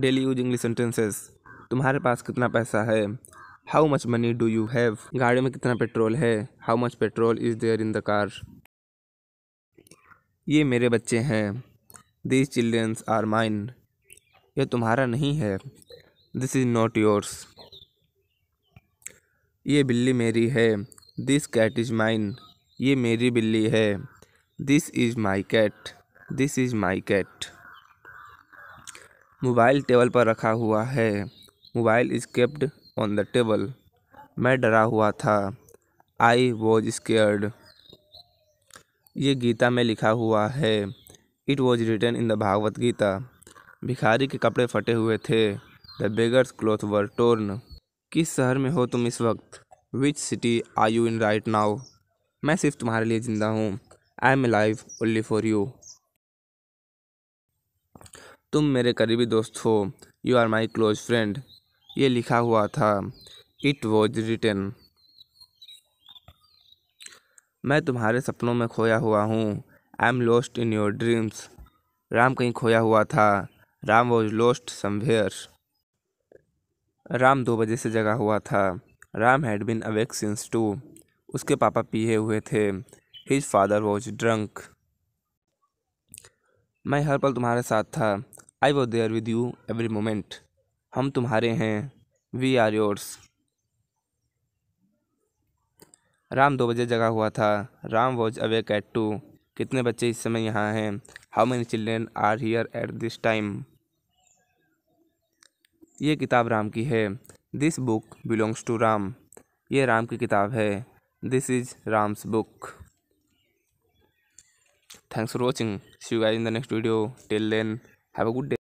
daily use English sentences तुम्हारे पास कितना पैसा है how much money do you have गाड़ी में कितना पेट्रोल है how much petrol is there in the car ये मेरे बच्चे हैं दिस चिल्ड्रंस आर माइन यह तुम्हारा नहीं है दिस इज़ नॉट योर्स ये बिल्ली मेरी है दिस कैट इज़ माइन ये मेरी बिल्ली है this is my cat this is my cat mobile table पर रखा हुआ है mobile is kept on the table मैं डरा हुआ था आई वॉज स्केयर्ड ये गीता में लिखा हुआ है it was written in the Bhagavad Gita भिखारी के कपड़े फटे हुए थे the beggars cloth were torn किस शहर में हो तुम इस वक्त which city I you in right now मैं सिर्फ तुम्हारे लिए ज़िंदा हूँ I am live only for you तुम मेरे करीबी दोस्त हो you are my close friend ये लिखा हुआ था इट वॉज रिटर्न मैं तुम्हारे सपनों में खोया हुआ हूँ I am lost in your dreams Ram कहीं खोया हुआ था Ram was lost somewhere Ram दो बजे से जगा हुआ था Ram had bin awake since two उसके पापा पिए हुए थे हिज फादर वॉज ड्रंक मैं हर पल तुम्हारे साथ था I was there with you every moment हम तुम्हारे हैं वी आर योर्स राम दो बजे जगा हुआ था Ram was awake at two कितने बच्चे इस समय यहाँ हैं how many children are here at this time ये किताब राम की है this book belongs to Ram ये राम की किताब है this is Ram's book thanks for watching see you guys in the next video till then have a good day